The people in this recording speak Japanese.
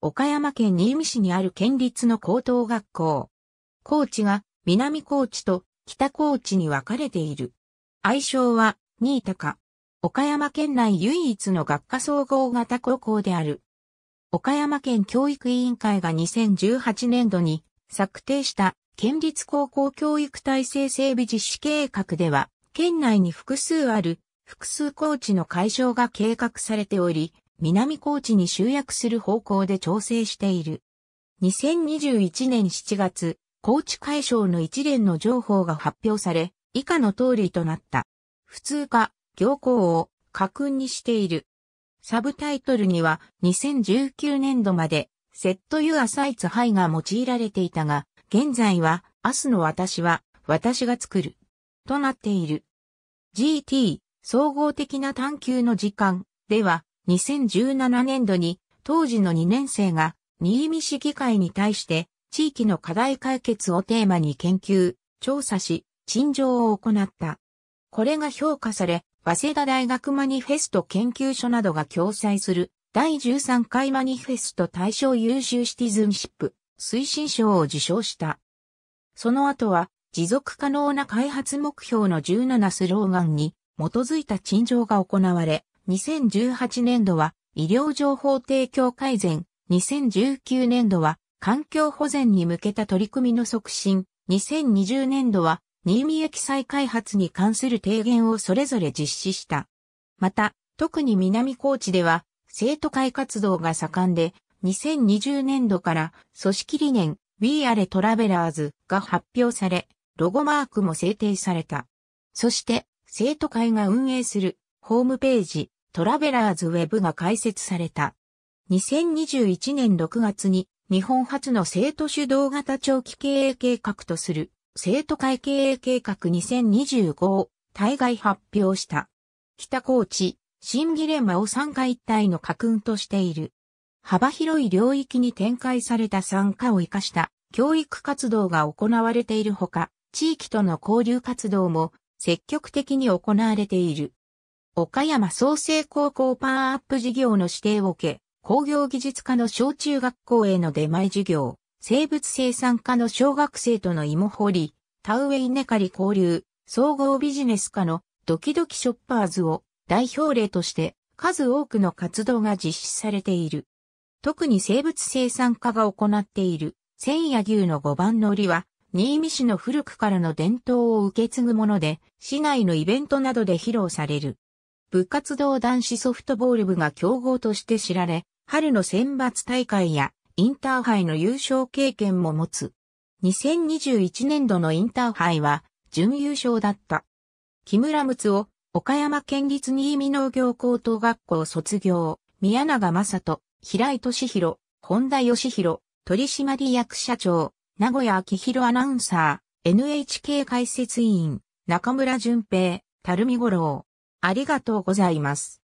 岡山県新見市にある県立の高等学校。高知が南高知と北高知に分かれている。愛称は、新高。岡山県内唯一の学科総合型高校である。岡山県教育委員会が2018年度に策定した県立高校教育体制整備実施計画では、県内に複数ある複数高知の解消が計画されており、南高地に集約する方向で調整している。2021年7月、高知解消の一連の情報が発表され、以下の通りとなった。普通か、行行を、架空にしている。サブタイトルには、2019年度まで、セットユアサイツハイが用いられていたが、現在は、明日の私は、私が作る。となっている。GT、総合的な探求の時間では、2017年度に当時の2年生が新見市議会に対して地域の課題解決をテーマに研究、調査し、陳情を行った。これが評価され、早稲田大学マニフェスト研究所などが共催する第13回マニフェスト大象優秀シティズンシップ推進賞を受賞した。その後は持続可能な開発目標の17スローガンに基づいた陳情が行われ、2018年度は医療情報提供改善、2019年度は環境保全に向けた取り組みの促進、2020年度は新見駅再開発に関する提言をそれぞれ実施した。また、特に南高知では生徒会活動が盛んで、2020年度から組織理念 We Are Travelers が発表され、ロゴマークも制定された。そして、生徒会が運営するホームページ、トラベラーズウェブが開設された。2021年6月に日本初の生徒主導型長期経営計画とする生徒会経営計画2025を対外発表した。北高地、新ギレマを参加一体の家訓としている。幅広い領域に展開された参加を活かした教育活動が行われているほか、地域との交流活動も積極的に行われている。岡山創生高校パワーアップ事業の指定を受け、工業技術科の小中学校への出前授業、生物生産科の小学生との芋掘り、田植え稲刈り交流、総合ビジネス科のドキドキショッパーズを代表例として数多くの活動が実施されている。特に生物生産科が行っている、千夜牛の五番乗りは、新見市の古くからの伝統を受け継ぐもので、市内のイベントなどで披露される。部活動男子ソフトボール部が競合として知られ、春の選抜大会やインターハイの優勝経験も持つ。2021年度のインターハイは準優勝だった。木村睦を岡山県立新見農業高等学校卒業、宮永正人、平井俊弘、本田義弘、取締役社長、名古屋昭弘アナウンサー、NHK 解説委員、中村淳平、垂水五郎。ありがとうございます。